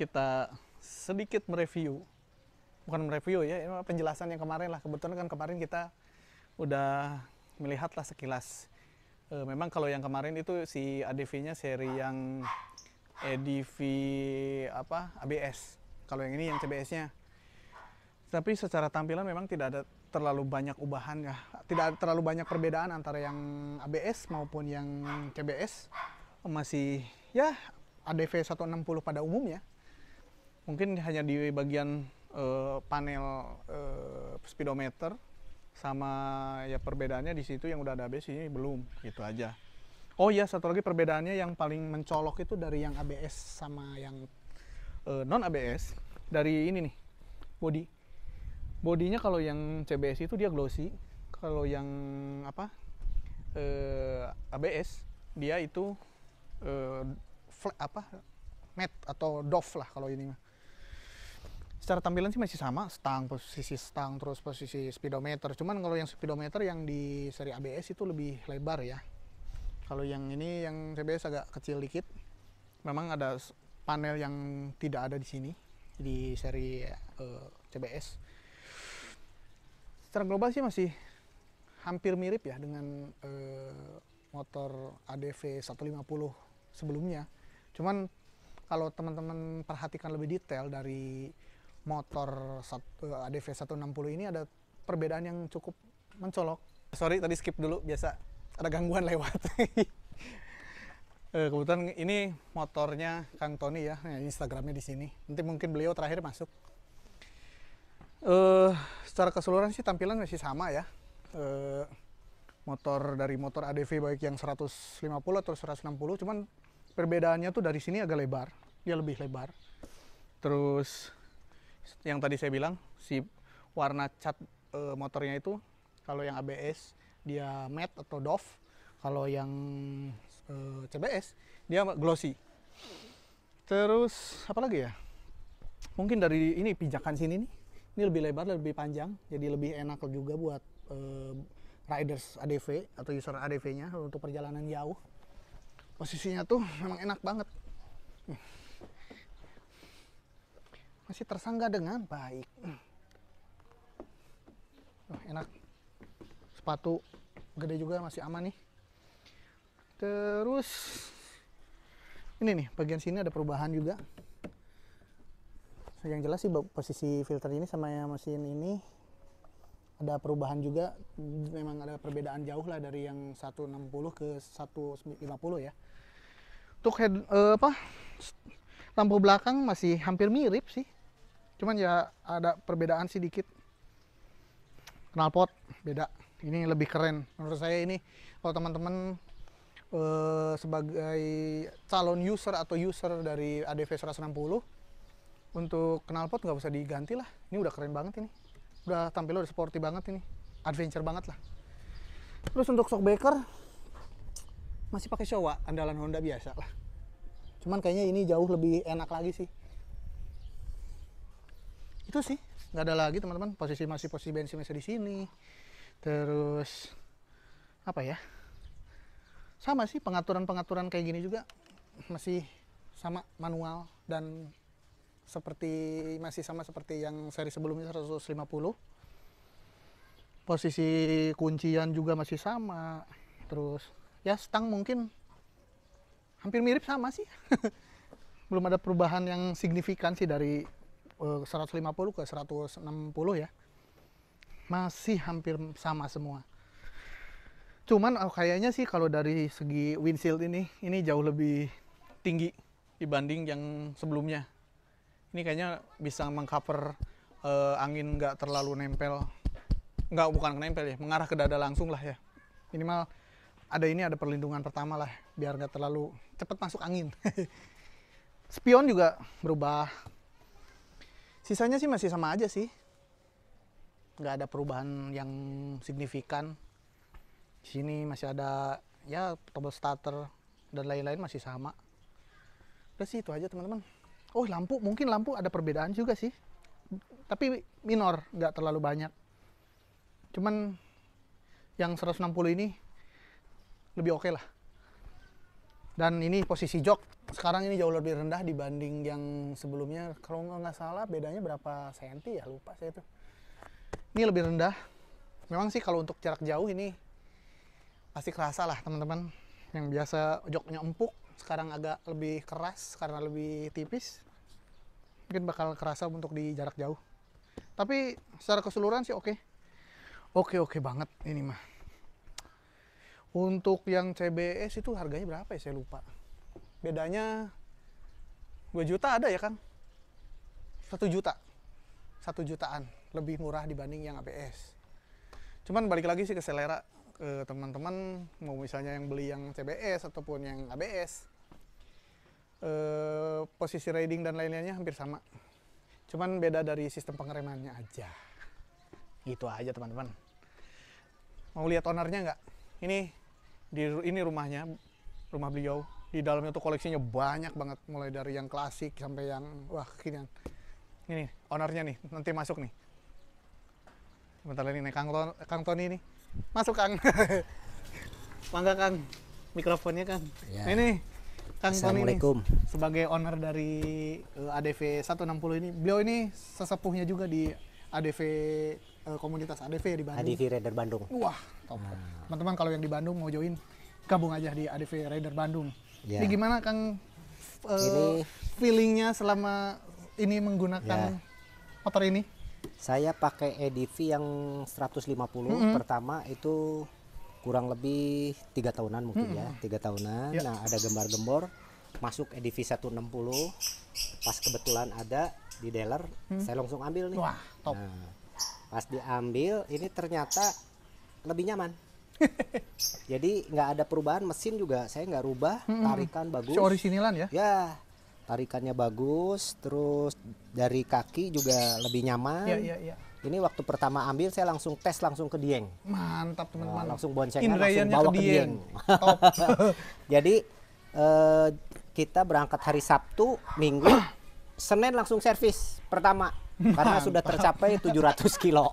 kita sedikit mereview bukan mereview ya ini penjelasan yang kemarin lah kebetulan kan kemarin kita udah melihatlah sekilas e, memang kalau yang kemarin itu si ADV-nya seri yang adv apa ABS kalau yang ini yang CBS-nya tapi secara tampilan memang tidak ada terlalu banyak ubahan ya tidak terlalu banyak perbedaan antara yang ABS maupun yang CBS masih ya ADV 160 pada umumnya mungkin hanya di bagian uh, panel uh, speedometer sama ya perbedaannya di situ yang udah ada ABS ini belum gitu aja oh iya satu lagi perbedaannya yang paling mencolok itu dari yang ABS sama yang uh, non ABS dari ini nih body bodinya kalau yang CBS itu dia glossy kalau yang apa uh, ABS dia itu uh, flat, apa matte atau doff lah kalau ini mah secara tampilan sih masih sama stang posisi stang terus posisi speedometer cuman kalau yang speedometer yang di seri ABS itu lebih lebar ya kalau yang ini yang CBS agak kecil dikit memang ada panel yang tidak ada di sini di seri uh, eh, CBS secara global sih masih hampir mirip ya dengan uh, motor ADV 150 sebelumnya cuman kalau teman-teman perhatikan lebih detail dari motor ADV eh, 160 ini ada perbedaan yang cukup mencolok. Sorry tadi skip dulu biasa ada gangguan lewat. Eh, kebetulan ini motornya Kang Tony ya, ya, Instagramnya di sini. Nanti mungkin beliau terakhir masuk. Uh, secara keseluruhan sih tampilan masih sama ya. Uh, motor dari motor ADV baik yang 150 atau 160, cuman perbedaannya tuh dari sini agak lebar, dia lebih lebar. Terus yang tadi saya bilang si warna cat e, motornya itu kalau yang ABS dia matte atau doff kalau yang e, eh, CBS dia glossy terus apa lagi ya mungkin dari ini pijakan sini nih ini lebih lebar lebih panjang jadi lebih enak juga buat e, riders ADV atau user ADV-nya untuk perjalanan jauh posisinya tuh memang enak banget masih tersangga dengan baik. Oh, enak. Sepatu gede juga masih aman nih. Terus ini nih bagian sini ada perubahan juga. yang jelas sih posisi filter ini sama yang mesin ini ada perubahan juga memang ada perbedaan jauh lah dari yang 160 ke 150 ya untuk head eh, apa lampu belakang masih hampir mirip sih cuman ya ada perbedaan sih dikit knalpot beda ini lebih keren menurut saya ini kalau teman-teman eh, sebagai calon user atau user dari ADV 160 untuk knalpot nggak usah diganti lah ini udah keren banget ini udah tampil udah sporty banget ini adventure banget lah terus untuk shock masih pakai Showa andalan Honda biasa lah cuman kayaknya ini jauh lebih enak lagi sih itu sih nggak ada lagi teman-teman posisi masih posisi bensin masih di sini terus apa ya sama sih pengaturan-pengaturan kayak gini juga masih sama manual dan seperti masih sama seperti yang seri sebelumnya 150 posisi kuncian juga masih sama terus ya stang mungkin hampir mirip sama sih belum ada perubahan yang signifikan sih dari 150 eh, ke 160 ya masih hampir sama semua cuman oh, kayaknya sih kalau dari segi windshield ini ini jauh lebih tinggi dibanding yang sebelumnya ini kayaknya bisa mengcover uh, angin nggak terlalu nempel nggak bukan nempel ya mengarah ke dada langsung lah ya minimal ada ini ada perlindungan pertama lah biar nggak terlalu cepat masuk angin spion juga berubah sisanya sih masih sama aja sih nggak ada perubahan yang signifikan di sini masih ada ya tombol starter dan lain-lain masih sama udah sih itu aja teman-teman oh lampu mungkin lampu ada perbedaan juga sih tapi minor nggak terlalu banyak cuman yang 160 ini lebih oke okay lah dan ini posisi jok sekarang ini jauh lebih rendah dibanding yang sebelumnya. Kalau nggak salah bedanya berapa senti ya lupa saya itu. Ini lebih rendah. Memang sih kalau untuk jarak jauh ini pasti kerasa lah teman-teman. Yang biasa joknya empuk sekarang agak lebih keras karena lebih tipis. Mungkin bakal kerasa untuk di jarak jauh. Tapi secara keseluruhan sih oke. Okay. Oke-oke okay banget ini mah. Untuk yang CBS itu harganya berapa ya? Saya lupa. Bedanya 2 juta ada ya kan? 1 juta. 1 jutaan. Lebih murah dibanding yang ABS. Cuman balik lagi sih ke selera ke teman-teman mau misalnya yang beli yang CBS ataupun yang ABS eh, posisi riding dan lain-lainnya hampir sama cuman beda dari sistem pengeremannya aja gitu aja teman-teman mau lihat onernya nggak ini di ini rumahnya rumah beliau di dalamnya tuh koleksinya banyak banget mulai dari yang klasik sampai yang wah kini ini ownernya nih nanti masuk nih bentar lagi nih Kang, Kang Tony nih masuk Kang mangga Kang mikrofonnya Kang ya. ini Kang Tony nih sebagai owner dari eh, ADV 160 ini beliau ini sesepuhnya juga di ADV uh, komunitas ADV di Bandung. ADV Rider Bandung. Wah, top. teman ah. Teman-teman kalau yang di Bandung mau join, gabung aja di ADV Rider Bandung. Ya. Ini gimana Kang uh, feelingnya selama ini menggunakan ya. motor ini? Saya pakai ADV yang 150 mm -hmm. pertama itu kurang lebih tiga tahunan mungkin mm -hmm. ya, tiga tahunan. Yeah. Nah ada gembar-gembor masuk EDV 160 pas kebetulan ada di dealer hmm. saya langsung ambil nih wah top nah, pas diambil ini ternyata lebih nyaman jadi nggak ada perubahan mesin juga saya nggak rubah hmm. tarikan bagus si originalan ya ya tarikannya bagus terus dari kaki juga lebih nyaman ya, ya, ya. ini waktu pertama ambil saya langsung tes langsung ke Dieng mantap teman-teman nah, langsung boncengan langsung bawa ke Dieng, Dieng. Top. jadi eh, kita berangkat hari Sabtu Minggu Senin langsung servis pertama karena Mantap. sudah tercapai 700 kilo.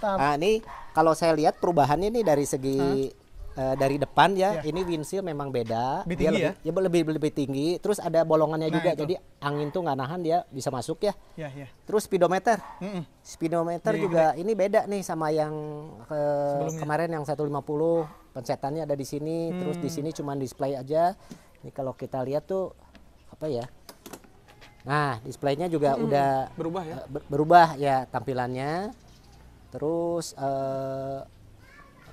Nah, ini kalau saya lihat perubahannya ini dari segi huh? Uh, eh, dari depan ya, yeah. ini windshield memang beda. Lebih dia lebih, ya? ya lebih lebih tinggi. Terus ada bolongannya nah, juga, itu. jadi angin tuh nggak nahan dia bisa masuk ya. Yeah, yeah. Terus speedometer, mm -mm. speedometer yeah, juga yeah. ini beda nih sama yang ke, Sebelumnya. kemarin yang 150 pencetannya ada di sini. Hmm. Terus di hmm. sini cuma display aja. Ini kalau kita lihat tuh apa ya? Nah, displaynya juga hmm. udah berubah ya. Eh, ber berubah ya tampilannya. Terus uh,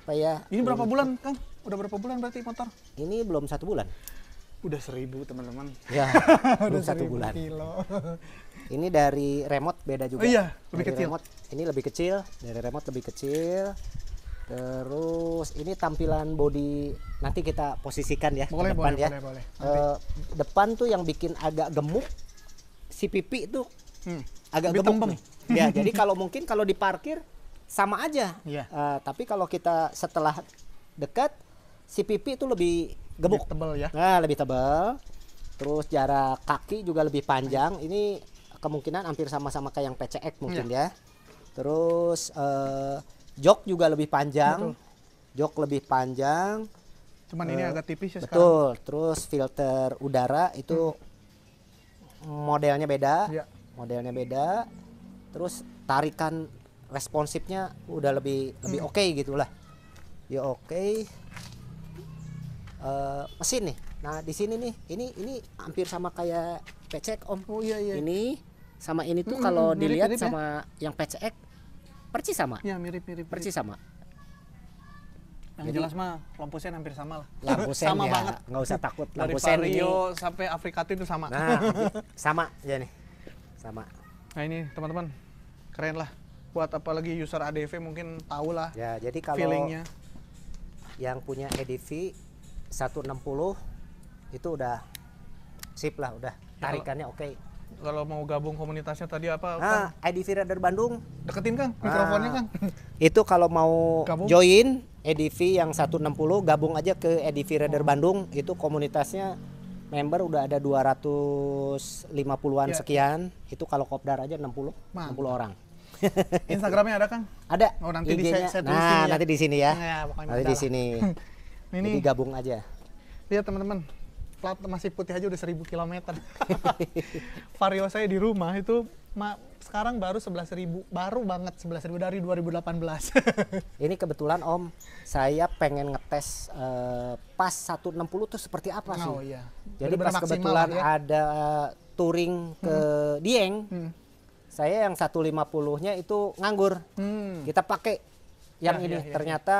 apa ya? Ini berapa bulan, Kang? Udah berapa bulan berarti motor? Ini belum satu bulan. Udah seribu teman-teman. Ya, belum satu bulan. Kilo. ini dari remote beda juga. Oh iya, lebih dari kecil. Remote, ini lebih kecil, dari remote lebih kecil. Terus ini tampilan body nanti kita posisikan ya boleh, ke depan boleh, ya. Boleh, boleh. Uh, depan tuh yang bikin agak gemuk si pipi itu hmm. agak Lebih gemuk. Ya, jadi kalau mungkin kalau diparkir sama aja. Yeah. Iya. Uh, tapi kalau kita setelah dekat si pipi itu lebih gemuk. Lebih tebal ya. Nah, lebih tebel. Terus jarak kaki juga lebih panjang. Ini kemungkinan hampir sama-sama kayak yang PCX mungkin yeah. ya. Terus uh, jok juga lebih panjang. Betul. Jok lebih panjang. Cuman uh, ini eh, agak tipis ya betul. sekarang. Terus filter udara itu hmm modelnya beda ya. modelnya beda terus tarikan responsifnya udah lebih hmm. lebih oke okay gitulah ya oke okay. uh, eh, mesin nih nah di sini nih ini ini hampir sama kayak PCX om oh, iya, iya. ini sama ini tuh hmm, kalau hmm, hmm. dilihat mirip, ya? sama ya? yang PCX percis sama ya mirip mirip, mirip. percis sama yang Jadi, jelas mah lampu sen hampir sama lah. sen sama ya, banget. Nggak usah takut. Lampusen Dari Rio ini... sampai Afrika itu sama. Nah, sama ya nih. Sama. Nah ini teman-teman, keren lah. Buat apalagi user ADV mungkin tahu lah. Ya, jadi kalau feelingnya. yang punya EDV 160 itu udah sip lah, udah ya, tarikannya oke. okay kalau mau gabung komunitasnya tadi apa? Nah, kan? Bandung. Deketin Kang ah. mikrofonnya nah, Kang. Itu kalau mau gabung. join EDV yang 160 gabung aja ke EDV Radar oh. Bandung itu komunitasnya member udah ada 250-an ya. sekian. Itu kalau kopdar aja 60, Mantap. 60 orang. Instagramnya ada Kang? Ada. Oh nanti di saya, Nah, ya. nanti di sini ya. Nah, ya, nanti di sini. ini Jadi gabung aja. Lihat teman-teman, plat masih putih aja udah 1000 km. Vario saya di rumah itu ma sekarang baru 11.000, baru banget 11.000 dari 2018. Ini kebetulan Om, saya pengen ngetes uh, pas 160 tuh seperti apa sih? Oh iya. Jadi Bener pas kebetulan ya. ada touring ke hmm. Dieng, hmm. saya yang 150-nya itu nganggur. Hmm. Kita pakai yang ya, ini ya, ya, ya. ternyata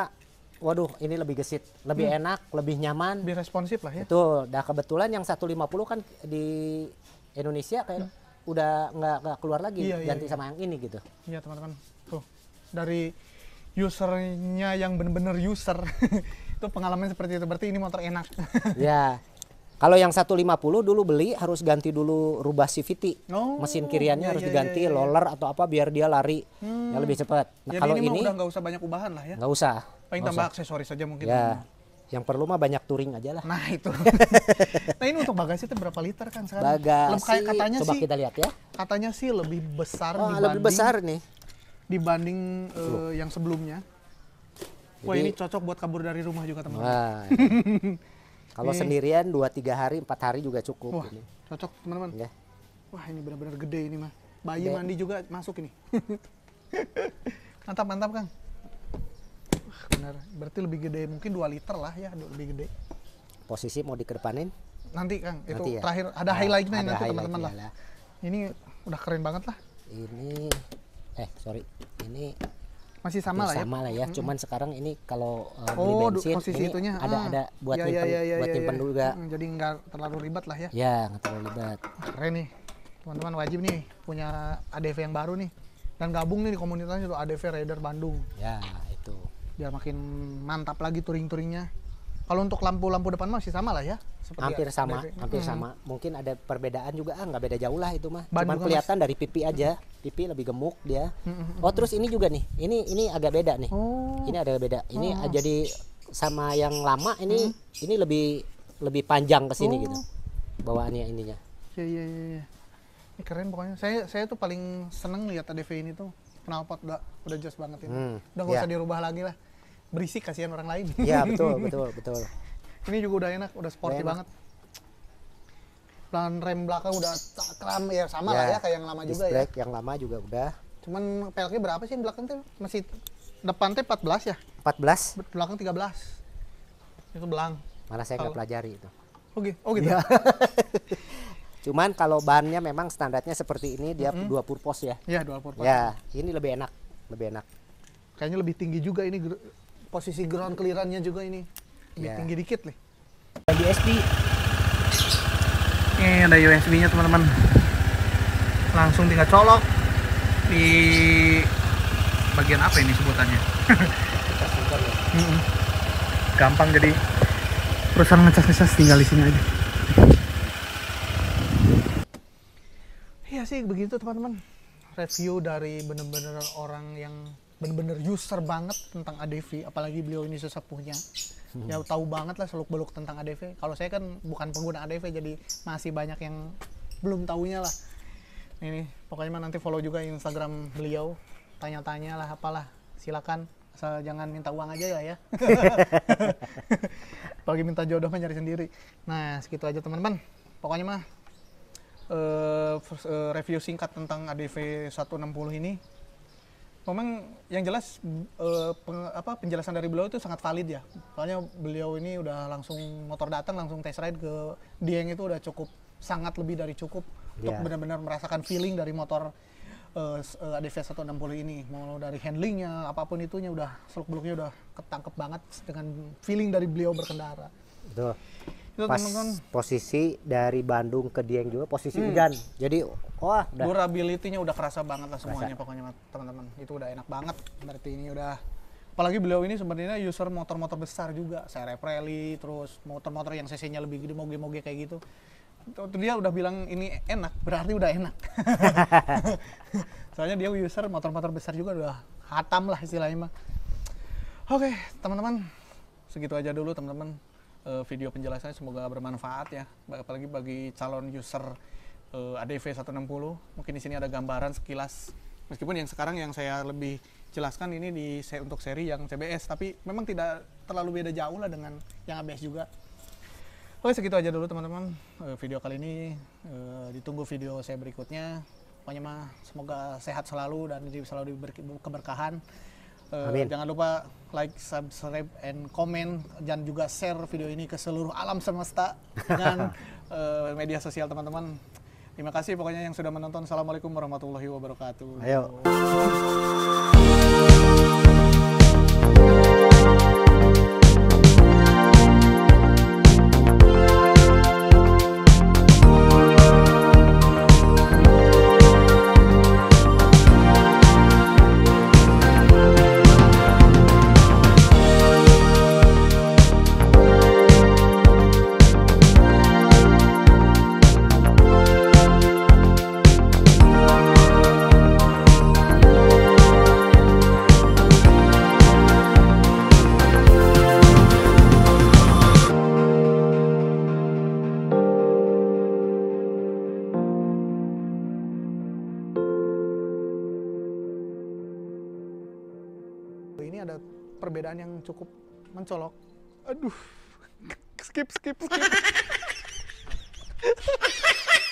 waduh ini lebih gesit, lebih hmm. enak, lebih nyaman. Lebih responsif lah ya. Betul. Nah kebetulan yang 150 kan di Indonesia kayak hmm. udah nggak keluar lagi iya, iya, ganti iya, sama yang ini gitu. Iya teman-teman. Tuh dari usernya yang bener-bener user itu pengalaman seperti itu berarti ini motor enak. Iya. Kalau yang 150 dulu beli harus ganti dulu rubah CVT. Oh, Mesin kiriannya iya, harus iya, iya, diganti iya, iya, loller atau apa biar dia lari hmm. yang lebih cepat. Nah, kalau ini, ini udah nggak usah banyak ubahan lah ya. Nggak usah. Paling tambah aksesoris aja mungkin. Ya. Yang perlu mah banyak touring aja lah. Nah, itu. nah, ini untuk bagasi itu berapa liter kan sekarang? Bagasi katanya coba sih, kita lihat ya. Katanya sih lebih besar oh, dibanding lebih besar nih dibanding uh, yang sebelumnya. Wah, ini cocok buat kabur dari rumah juga, teman-teman. Kalau iya, iya. sendirian dua tiga hari, empat hari juga cukup. Wah, ini. cocok teman-teman. Ya. Wah ini benar-benar gede ini mah. Bayi gede. mandi juga masuk ini. mantap mantap kang. Wah, benar. Berarti lebih gede mungkin dua liter lah ya, lebih gede. Posisi mau dikedepanin? Nanti kang, itu nanti ya? terakhir ada nah, highlightnya ada nanti teman-teman lah. Ini udah keren banget lah. Ini, eh sorry, ini masih sama lah ya. Sama lah ya, hmm. cuman sekarang ini kalau uh, oh, beli bensin ini itunya. ada ah. ada buat ya, nyimpen, ya, ya, buat ya, nyimpen ya. juga. Hmm, jadi nggak terlalu ribet lah ya. Ya, nggak terlalu ribet. Keren nih. Teman-teman wajib nih punya ADV yang baru nih. Dan gabung nih di komunitasnya tuh ADV Raider Bandung. Ya, itu. Biar makin mantap lagi touring-touringnya. Kalau untuk lampu-lampu depan masih sama lah ya? Hampir ya, sama, dari, hampir hmm. sama. Mungkin ada perbedaan juga, ah nggak beda jauh lah itu mah. Ban Cuman kelihatan mas... dari pipi aja, pipi lebih gemuk dia. Hmm, hmm, oh hmm. terus ini juga nih, ini ini agak beda nih. Oh. Ini ada beda. Ini oh. jadi sama yang lama ini hmm. ini lebih lebih panjang ke sini oh. gitu bawaannya ininya. Iya iya iya. iya. Ini keren pokoknya. Saya saya tuh paling seneng lihat ADV ini tuh knalpot udah udah jelas banget ini. Hmm. Udah nggak yeah. usah dirubah lagi lah berisik kasihan orang lain. Iya betul betul betul. Ini juga udah enak, udah sporty udah banget. Pelan rem belakang udah cakram ya sama ya, lah ya kayak yang lama juga ya. yang lama juga udah. Cuman peleknya berapa sih yang belakang tuh? Masih depan teh 14 ya? 14. Belakang 13. Itu belang. Malah saya nggak pelajari itu. Oke, oh oke. oh gitu. Ya. Cuman kalau bannya memang standarnya seperti ini dia mm -hmm. dua purpose ya. Iya, dua purpose. Ya, ini lebih enak, lebih enak. Kayaknya lebih tinggi juga ini posisi ground clearannya juga ini lebih yeah. tinggi dikit nih. USB. Ini ada USB-nya teman-teman. Langsung tinggal colok di bagian apa ini sebutannya? Gampang jadi perusahaan ngecas-ngecas tinggal di sini aja. Ya sih begitu teman-teman. Review dari bener-bener orang yang bener-bener user banget tentang ADV apalagi beliau ini sesepuhnya hmm. ya tahu banget lah seluk beluk tentang ADV kalau saya kan bukan pengguna ADV jadi masih banyak yang belum tahunya lah ini pokoknya nanti follow juga Instagram beliau tanya-tanya lah apalah silakan asal jangan minta uang aja ya, ya apalagi minta jodoh mah nyari sendiri nah segitu aja teman-teman pokoknya mah uh, review singkat tentang ADV 160 ini memang yang jelas uh, peng, apa penjelasan dari beliau itu sangat valid ya. Soalnya beliau ini udah langsung motor datang langsung test ride ke Dieng itu udah cukup sangat lebih dari cukup yeah. untuk iya. benar-benar merasakan feeling dari motor uh, ADV 160 ini. Mau dari handlingnya, apapun itunya udah seluk-beluknya udah ketangkep banget dengan feeling dari beliau berkendara. Betul itu pas temen -temen. posisi dari Bandung ke Dieng juga posisi hmm. hujan jadi wah udah durability-nya udah kerasa banget lah semuanya kerasa. pokoknya teman-teman itu udah enak banget berarti ini udah apalagi beliau ini sebenarnya user motor-motor besar juga saya rally terus motor-motor yang cc-nya lebih gede moge-moge kayak gitu itu dia udah bilang ini enak berarti udah enak soalnya dia user motor-motor besar juga udah hatam lah istilahnya mah oke teman-teman segitu aja dulu teman-teman uh, video penjelasannya semoga bermanfaat ya apalagi bagi calon user uh, ADV 160 mungkin di sini ada gambaran sekilas meskipun yang sekarang yang saya lebih jelaskan ini di untuk seri yang CBS tapi memang tidak terlalu beda jauh lah dengan yang ABS juga Oke segitu aja dulu teman-teman uh, video kali ini uh, ditunggu video saya berikutnya pokoknya mah semoga sehat selalu dan selalu diberi keberkahan Eh, Amin. Jangan lupa like, subscribe, and comment dan juga share video ini ke seluruh alam semesta dengan uh, eh, media sosial teman-teman. Terima kasih pokoknya yang sudah menonton. Assalamualaikum warahmatullahi wabarakatuh. Ayo. cukup mencolok. Aduh, skip, skip, skip.